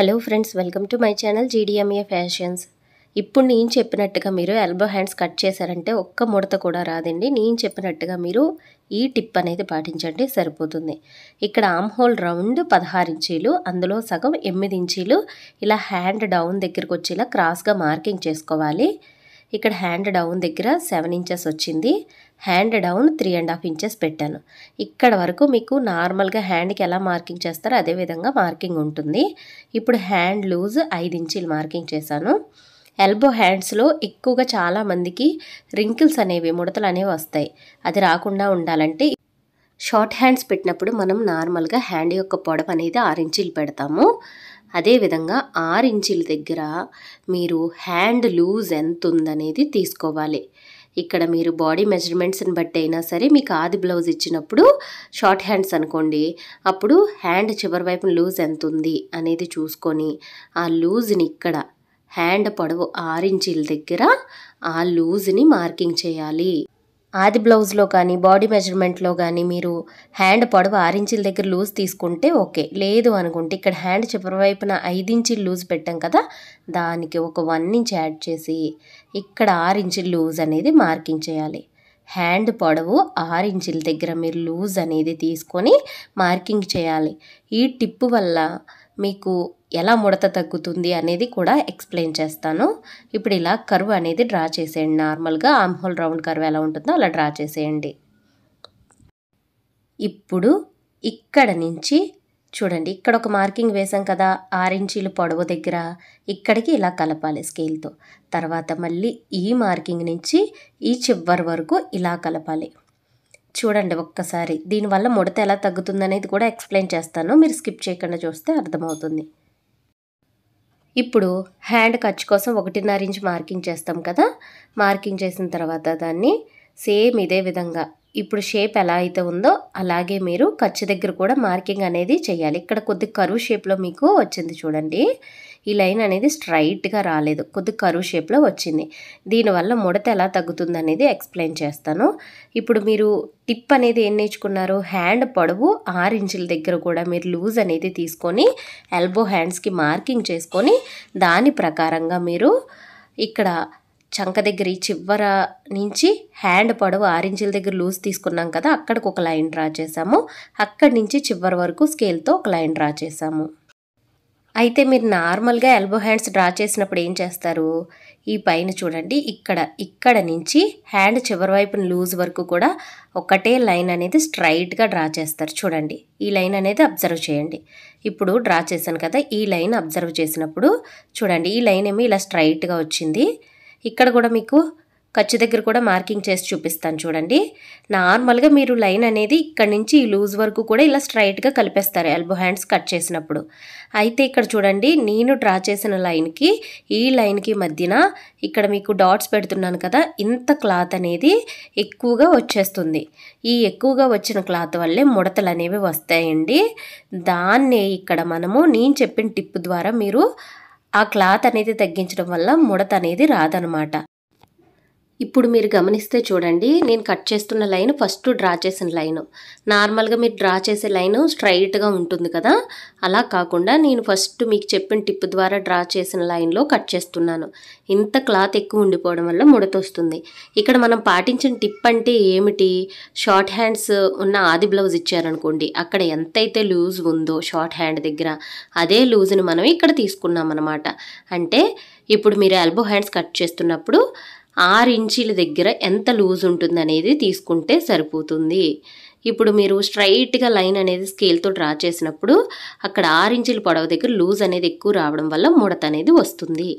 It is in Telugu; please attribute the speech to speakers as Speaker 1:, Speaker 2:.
Speaker 1: hello friends welcome to my channel GDMA fashions ఇప్పుడు నేను చెప్పినట్టుగా మీరు ఎల్బో హ్యాండ్స్ కట్ చేశారంటే ఒక్క ముడత కూడా రాదండి నేను చెప్పినట్టుగా మీరు ఈ టిప్ అనేది పాటించండి సరిపోతుంది ఇక్కడ ఆమ్ హోల్ రౌండ్ పదహారు ఇంచీలు అందులో సగం ఎనిమిది ఇంచీలు ఇలా హ్యాండ్ డౌన్ దగ్గరకు వచ్చేలా క్రాస్గా మార్కింగ్ చేసుకోవాలి ఇక్కడ హ్యాండ్ డౌన్ దగ్గర సెవెన్ ఇంచెస్ వచ్చింది hand down three and half inches పెట్టాను ఇక్కడ వరకు మీకు నార్మల్గా హ్యాండ్కి ఎలా మార్కింగ్ చేస్తారో అదేవిధంగా మార్కింగ్ ఉంటుంది ఇప్పుడు హ్యాండ్ లూజ్ ఐదు ఇంచీలు మార్కింగ్ చేశాను ఎల్బో హ్యాండ్స్లో ఎక్కువగా చాలామందికి రింకిల్స్ అనేవి ముడతలు అనేవి వస్తాయి అది రాకుండా ఉండాలంటే షార్ట్ హ్యాండ్స్ పెట్టినప్పుడు మనం నార్మల్గా హ్యాండ్ యొక్క పొడవు అనేది ఆరు ఇంచీలు పెడతాము అదేవిధంగా ఆరు ఇంచీల దగ్గర మీరు హ్యాండ్ లూజ్ ఎంత ఉందనేది తీసుకోవాలి ఇక్కడ మీరు బాడీ మెజర్మెంట్స్ని బట్టి అయినా సరే మీకు ఆది బ్లౌజ్ ఇచ్చినప్పుడు షార్ట్ హ్యాండ్స్ అనుకోండి అప్పుడు హ్యాండ్ చివరి వైపున లూజ్ ఎంత ఉంది అనేది చూసుకొని ఆ లూజ్ని ఇక్కడ హ్యాండ్ పొడవు ఆరించీల దగ్గర ఆ లూజ్ని మార్కింగ్ చేయాలి ఆది బ్లౌజ్లో కానీ బాడీ మెజర్మెంట్లో కానీ మీరు హ్యాండ్ పొడవ ఆరించిల దగ్గర లూజ్ తీసుకుంటే ఓకే లేదు అనుకుంటే ఇక్కడ హ్యాండ్ చివరి వైపున ఐదు ఇంచులు లూజ్ పెట్టాం కదా దానికి ఒక వన్ ఇంచ్ యాడ్ చేసి ఇక్కడ ఆరించిలు లూజ్ అనేది మార్కింగ్ చేయాలి హ్యాండ్ పొడవు ఆరు ఇంచుల దగ్గర మీరు లూజ్ అనేది తీసుకొని మార్కింగ్ చేయాలి ఈ టిప్పు వల్ల మీకు ఎలా ముడత తగ్గుతుంది అనేది కూడా ఎక్స్ప్లెయిన్ చేస్తాను ఇప్పుడు ఇలా కరువు అనేది డ్రా చేసేయండి నార్మల్గా ఆమ్హోల్ రౌండ్ కరువు ఎలా ఉంటుందో అలా డ్రా చేసేయండి ఇప్పుడు ఇక్కడ నుంచి చూడండి ఇక్కడ ఒక మార్కింగ్ వేసాం కదా ఆరించీలు పొడవు దగ్గర ఇక్కడికి ఇలా కలపాలి స్కేల్తో తర్వాత మళ్ళీ ఈ మార్కింగ్ నుంచి ఈ చివరి వరకు ఇలా కలపాలి చూడండి ఒక్కసారి దీనివల్ల ముడత ఎలా తగ్గుతుందనేది కూడా ఎక్స్ప్లెయిన్ చేస్తాను మీరు స్కిప్ చేయకుండా చూస్తే అర్థమవుతుంది ఇప్పుడు హ్యాండ్ ఖర్చు కోసం ఒకటిన్నర ఇంచ్ మార్కింగ్ చేస్తాం కదా మార్కింగ్ చేసిన తర్వాత దాన్ని సేమ్ ఇదే విధంగా ఇప్పుడు షేప్ ఎలా అయితే ఉందో అలాగే మీరు ఖర్చు దగ్గర కూడా మార్కింగ్ అనేది చేయాలి ఇక్కడ కొద్ది కరువు షేప్లో మీకు వచ్చింది చూడండి ఈ లైన్ అనేది స్ట్రైట్గా రాలేదు కొద్ది కరువు షేప్లో వచ్చింది దీనివల్ల ముడత ఎలా తగ్గుతుంది అనేది ఎక్స్ప్లెయిన్ చేస్తాను ఇప్పుడు మీరు టిప్ అనేది ఏం నేర్చుకున్నారు హ్యాండ్ పొడవు ఆరు ఇంచుల దగ్గర కూడా మీరు లూజ్ అనేది తీసుకొని ఎల్బో హ్యాండ్స్కి మార్కింగ్ చేసుకొని దాని ప్రకారంగా మీరు ఇక్కడ చంక దగ్గర ఈ చివర నుంచి హ్యాండ్ పొడవు ఆరెంజ్ల దగ్గర లూజ్ తీసుకున్నాం కదా అక్కడికి ఒక లైన్ డ్రా చేసాము అక్కడి నుంచి చివరి వరకు స్కేల్తో ఒక లైన్ డ్రా చేసాము అయితే మీరు నార్మల్గా ఎల్బో హ్యాండ్స్ డ్రా చేసినప్పుడు ఏం చేస్తారు ఈ పైన చూడండి ఇక్కడ ఇక్కడ నుంచి హ్యాండ్ చివరి వైపున లూజ్ వరకు కూడా ఒకటే లైన్ అనేది స్ట్రైట్గా డ్రా చేస్తారు చూడండి ఈ లైన్ అనేది అబ్జర్వ్ చేయండి ఇప్పుడు డ్రా చేశాను కదా ఈ లైన్ అబ్జర్వ్ చేసినప్పుడు చూడండి ఈ లైన్ ఏమి ఇలా స్ట్రైట్గా వచ్చింది ఇక్కడ కూడా మీకు ఖర్చు దగ్గర కూడా మార్కింగ్ చేసి చూపిస్తాను చూడండి నార్మల్గా మీరు లైన్ అనేది ఇక్కడ నుంచి ఈ లూజ్ వరకు కూడా ఇలా స్ట్రైట్గా కలిపేస్తారు ఎల్బో హ్యాండ్స్ కట్ చేసినప్పుడు అయితే ఇక్కడ చూడండి నేను డ్రా చేసిన లైన్కి ఈ లైన్కి మధ్యన ఇక్కడ మీకు డాట్స్ పెడుతున్నాను కదా ఇంత క్లాత్ అనేది ఎక్కువగా వచ్చేస్తుంది ఈ ఎక్కువగా వచ్చిన క్లాత్ వల్లే ముడతలు అనేవి వస్తాయండి దాన్నే ఇక్కడ మనము నేను చెప్పిన టిప్ ద్వారా మీరు ఆ క్లాత్ అనేది తగ్గించడం వల్ల ముడత అనేది రాదనమాట ఇప్పుడు మీరు గమనిస్తే చూడండి నేను కట్ చేస్తున్న లైన్ ఫస్ట్ డ్రా చేసిన లైన్ నార్మల్గా మీరు డ్రా చేసే లైన్ స్ట్రైట్గా ఉంటుంది కదా అలా కాకుండా నేను ఫస్ట్ మీకు చెప్పిన టిప్ ద్వారా డ్రా చేసిన లైన్లో కట్ చేస్తున్నాను ఇంత క్లాత్ ఎక్కువ ఉండిపోవడం వల్ల ముడత వస్తుంది ఇక్కడ మనం పాటించిన టిప్ అంటే ఏమిటి షార్ట్ హ్యాండ్స్ ఉన్న ఆది బ్లౌజ్ ఇచ్చారనుకోండి అక్కడ ఎంతైతే లూజ్ ఉందో షార్ట్ హ్యాండ్ దగ్గర అదే లూజ్ని మనం ఇక్కడ తీసుకున్నాం అనమాట అంటే ఇప్పుడు మీరు ఎల్బో హ్యాండ్స్ కట్ చేస్తున్నప్పుడు ఆరు ఇంచీల దగ్గర ఎంత లూజ్ ఉంటుంది అనేది తీసుకుంటే సరిపోతుంది ఇప్పుడు మీరు స్ట్రైట్గా లైన్ అనేది స్కేల్తో డ్రా చేసినప్పుడు అక్కడ ఆరు ఇంచుల పొడవ దగ్గర లూజ్ అనేది ఎక్కువ రావడం వల్ల ముడత అనేది వస్తుంది